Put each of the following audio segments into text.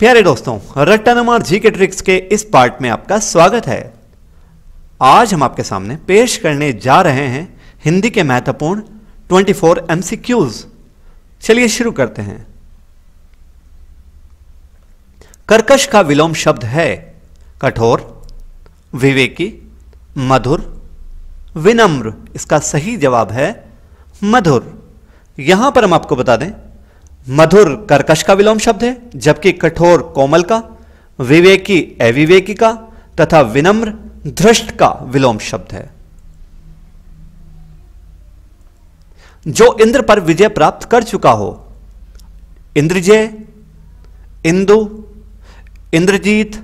प्यारे दोस्तों रट्टानुमार जी के ट्रिक्स के इस पार्ट में आपका स्वागत है आज हम आपके सामने पेश करने जा रहे हैं हिंदी के महत्वपूर्ण 24 फोर चलिए शुरू करते हैं कर्कश का विलोम शब्द है कठोर विवेकी मधुर विनम्र इसका सही जवाब है मधुर यहां पर हम आपको बता दें मधुर कर्कश का विलोम शब्द है जबकि कठोर कोमल का विवेकी अविवेकी का तथा विनम्र धृष्ट का विलोम शब्द है जो इंद्र पर विजय प्राप्त कर चुका हो इंद्रजय इंदु इंद्रजीत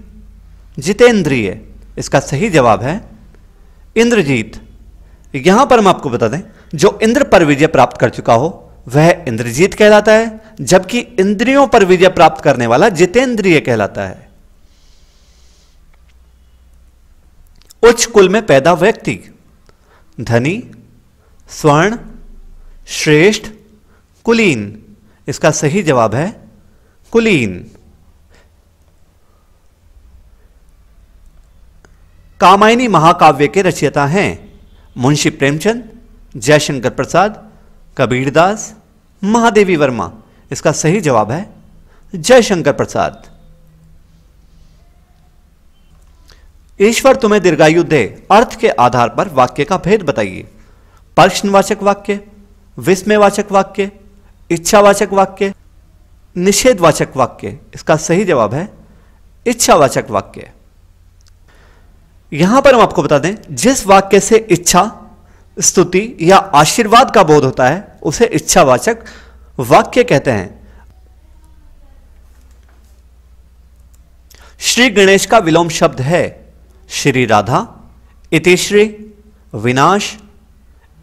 जितेंद्रिय इसका सही जवाब है इंद्रजीत यहां पर हम आपको बता दें जो इंद्र पर विजय प्राप्त कर चुका हो वह इंद्रजीत कहलाता है जबकि इंद्रियों पर विजय प्राप्त करने वाला जितेंद्रिय कहलाता है उच्च कुल में पैदा व्यक्ति धनी स्वर्ण श्रेष्ठ कुलीन इसका सही जवाब है कुलीन कामायनी महाकाव्य के रचयिता हैं मुंशी प्रेमचंद जयशंकर प्रसाद कबीरदास महादेवी वर्मा इसका सही जवाब है जयशंकर प्रसाद ईश्वर तुम्हें दीर्घायु दे अर्थ के आधार पर वाक्य का भेद बताइए प्रश्नवाचक वाक्य विस्मयवाचक वाक्य इच्छावाचक वाक्य निषेधवाचक वाक्य इसका सही जवाब है इच्छावाचक वाक्य यहां पर हम आपको बता दें जिस वाक्य से इच्छा स्तुति या आशीर्वाद का बोध होता है उसे इच्छावाचक वाक्य कहते हैं श्री गणेश का विलोम शब्द है श्री राधा इतिश्री विनाश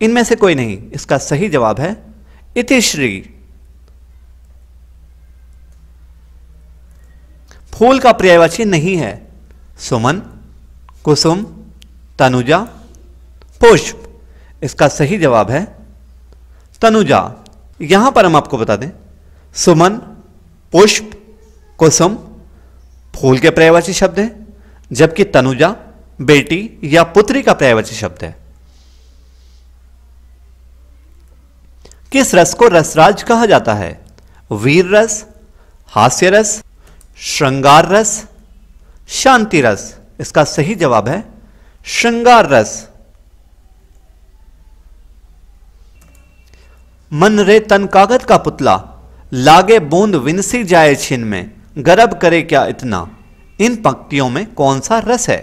इनमें से कोई नहीं इसका सही जवाब है इतिश्री फूल का पर्यायवाची नहीं है सुमन कुसुम तनुजा पुष्प इसका सही जवाब है तनुजा यहां पर हम आपको बता दें सुमन पुष्प कुसुम फूल के पर्यायवाची शब्द हैं जबकि तनुजा बेटी या पुत्री का पर्यायवाची शब्द है किस रस को रसराज कहा जाता है वीर रस हास्य रस श्रृंगार रस शांति रस इसका सही जवाब है श्रृंगार रस मन रे तन कागज का पुतला लागे बूंद विनसी जाए छिन में गर्भ करे क्या इतना इन पंक्तियों में कौन सा रस है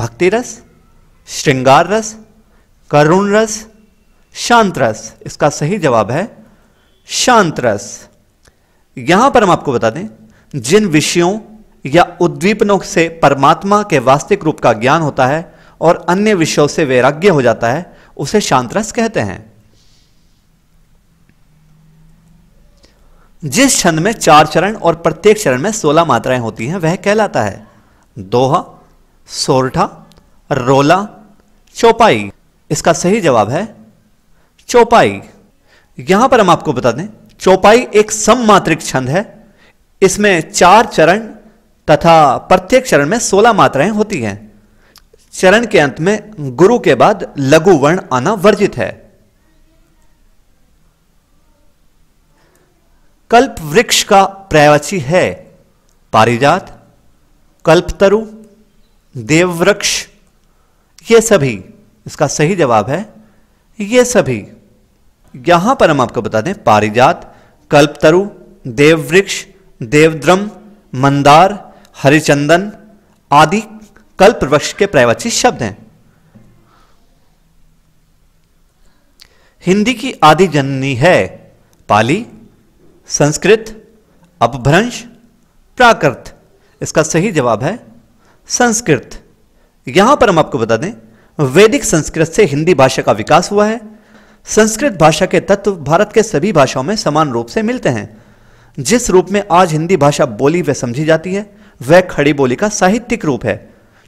भक्ति रस श्रृंगार रस करुण रस शांत रस इसका सही जवाब है शांत रस यहां पर हम आपको बता दें जिन विषयों या उद्वीपनों से परमात्मा के वास्तविक रूप का ज्ञान होता है और अन्य विषयों से वैराग्य हो जाता है उसे शांतरस कहते हैं जिस छंद में चार चरण और प्रत्येक चरण में सोलह मात्राएं होती हैं वह कहलाता है दोहा सोरठा रोला चौपाई इसका सही जवाब है चौपाई यहां पर हम आपको बता दें चौपाई एक सममात्रिक छंद है इसमें चार चरण तथा प्रत्येक चरण में सोलह मात्राएं होती हैं चरण के अंत में गुरु के बाद लघु वर्ण आना वर्जित है कल्प वृक्ष का प्रयवची है पारिजात कल्पतरु देववृक्ष ये सभी इसका सही जवाब है ये सभी यहां पर हम आपको बता दें पारिजात कल्पतरु देववृक्ष देवद्रम मंदार हरिचंदन आदि कल्प वृक्ष के पर्यवची शब्द हैं हिंदी की आदि जननी है पाली संस्कृत अपभ्रंश प्राकृत इसका सही जवाब है संस्कृत यहां पर हम आपको बता दें वैदिक संस्कृत से हिंदी भाषा का विकास हुआ है संस्कृत भाषा के तत्व भारत के सभी भाषाओं में समान रूप से मिलते हैं जिस रूप में आज हिंदी भाषा बोली व समझी जाती है वह खड़ी बोली का साहित्यिक रूप है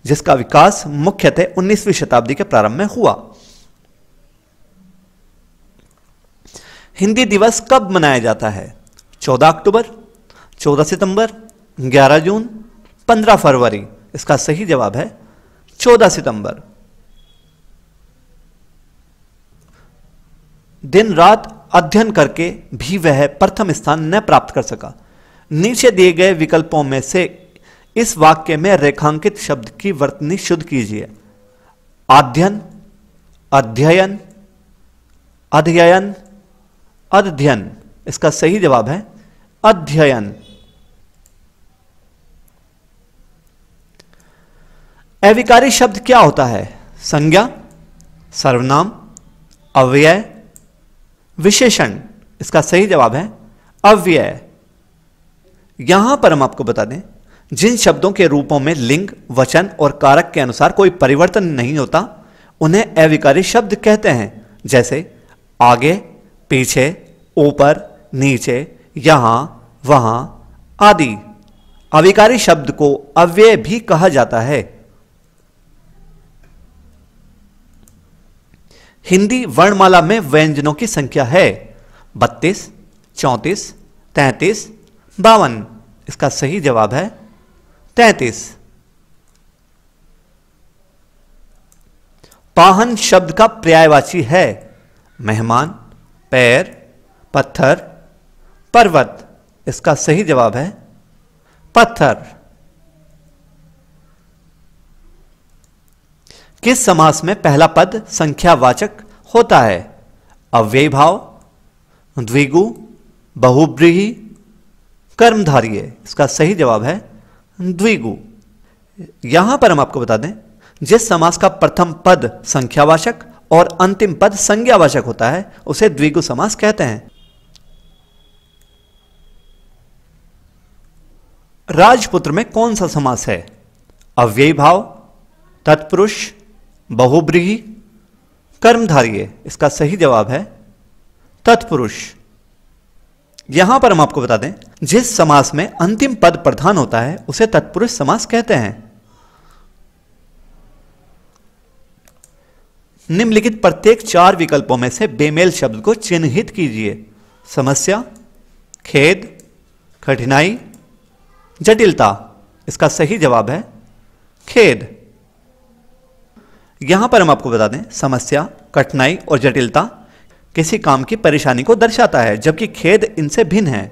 जिसका विकास मुख्यतः 19वीं शताब्दी के प्रारंभ में हुआ हिंदी दिवस कब मनाया जाता है 14 अक्टूबर 14 सितंबर 11 जून 15 फरवरी इसका सही जवाब है 14 सितंबर दिन रात अध्ययन करके भी वह प्रथम स्थान न प्राप्त कर सका नीचे दिए गए विकल्पों में से इस वाक्य में रेखांकित शब्द की वर्तनी शुद्ध कीजिए अध्ययन अध्ययन अध्ययन अध्ययन इसका सही जवाब है अध्ययन अविकारी शब्द क्या होता है संज्ञा सर्वनाम अव्यय विशेषण इसका सही जवाब है अव्यय यहां पर हम आपको बता दें जिन शब्दों के रूपों में लिंग वचन और कारक के अनुसार कोई परिवर्तन नहीं होता उन्हें अविकारी शब्द कहते हैं जैसे आगे पीछे ऊपर नीचे यहां वहां आदि अविकारी शब्द को अव्यय भी कहा जाता है हिंदी वर्णमाला में व्यंजनों की संख्या है बत्तीस चौंतीस तैतीस बावन इसका सही जवाब है तैतीस पाहन शब्द का पर्यायवाची है मेहमान पैर पत्थर पर्वत इसका सही जवाब है पत्थर किस समास में पहला पद संख्यावाचक होता है अव्यय भाव द्विगु बहुब्रीही कर्मधारी इसका सही जवाब है द्विगु यहां पर हम आपको बता दें जिस समास का प्रथम पद संख्यावाचक और अंतिम पद संज्ञावाचक होता है उसे द्विगु समास कहते हैं राजपुत्र में कौन सा समास है अव्ययी भाव तत्पुरुष बहुब्रीही कर्मधारीय इसका सही जवाब है तत्पुरुष यहां पर हम आपको बता दें जिस समास में अंतिम पद प्रधान होता है उसे तत्पुरुष समास कहते हैं निम्नलिखित प्रत्येक चार विकल्पों में से बेमेल शब्द को चिन्हित कीजिए समस्या खेद कठिनाई जटिलता इसका सही जवाब है खेद यहां पर हम आपको बता दें समस्या कठिनाई और जटिलता किसी काम की परेशानी को दर्शाता है जबकि खेद इनसे भिन्न है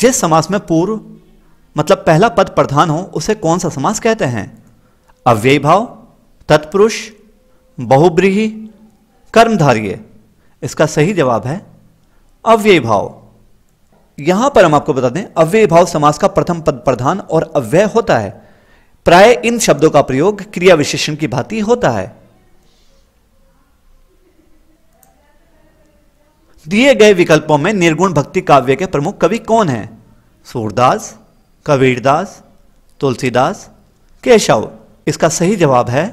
जिस समास में पूर्व मतलब पहला पद प्रधान हो उसे कौन सा समास कहते हैं अव्यय भाव तत्पुरुष बहुब्रीही कर्मधार्य इसका सही जवाब है अव्यय भाव यहां पर हम आपको बता दें अव्यय भाव समास का प्रथम पद प्रधान और अव्यय होता है प्राय इन शब्दों का प्रयोग क्रिया विशेषण की भांति होता है दिए गए विकल्पों में निर्गुण भक्ति काव्य के प्रमुख कवि कौन हैं सूरदास कबीरदास तुलसीदास केशव इसका सही जवाब है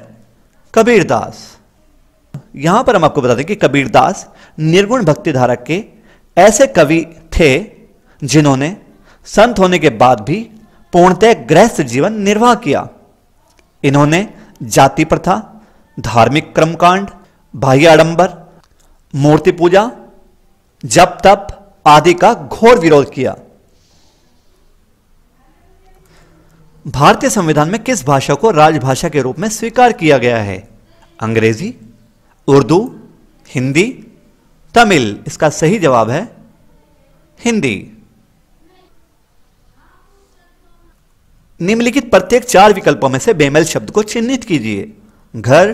कबीरदास यहां पर हम आपको बता दें कि कबीरदास निर्गुण भक्ति धारक के ऐसे कवि थे जिन्होंने संत होने के बाद भी पूर्णतः गृहस्थ जीवन निर्वाह किया इन्होंने जाति प्रथा धार्मिक क्रमकांड बाह्य आडंबर मूर्ति पूजा जब तप आदि का घोर विरोध किया भारतीय संविधान में किस भाषा को राजभाषा के रूप में स्वीकार किया गया है अंग्रेजी उर्दू हिंदी तमिल इसका सही जवाब है हिंदी निम्नलिखित प्रत्येक चार विकल्पों में से बेमेल शब्द को चिन्हित कीजिए घर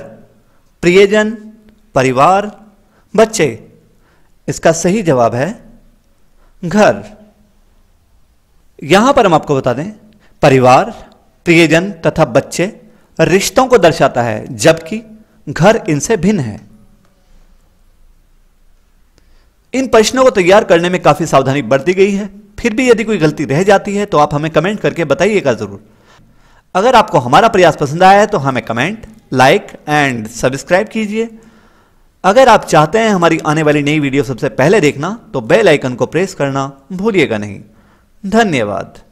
प्रियजन परिवार बच्चे इसका सही जवाब है घर यहां पर हम आपको बता दें परिवार प्रियजन तथा बच्चे रिश्तों को दर्शाता है जबकि घर इनसे भिन्न है इन प्रश्नों को तैयार करने में काफी सावधानी बरती गई है फिर भी यदि कोई गलती रह जाती है तो आप हमें कमेंट करके बताइएगा जरूर अगर आपको हमारा प्रयास पसंद आया है तो हमें कमेंट लाइक एंड सब्सक्राइब कीजिए अगर आप चाहते हैं हमारी आने वाली नई वीडियो सबसे पहले देखना तो बेल आइकन को प्रेस करना भूलिएगा नहीं धन्यवाद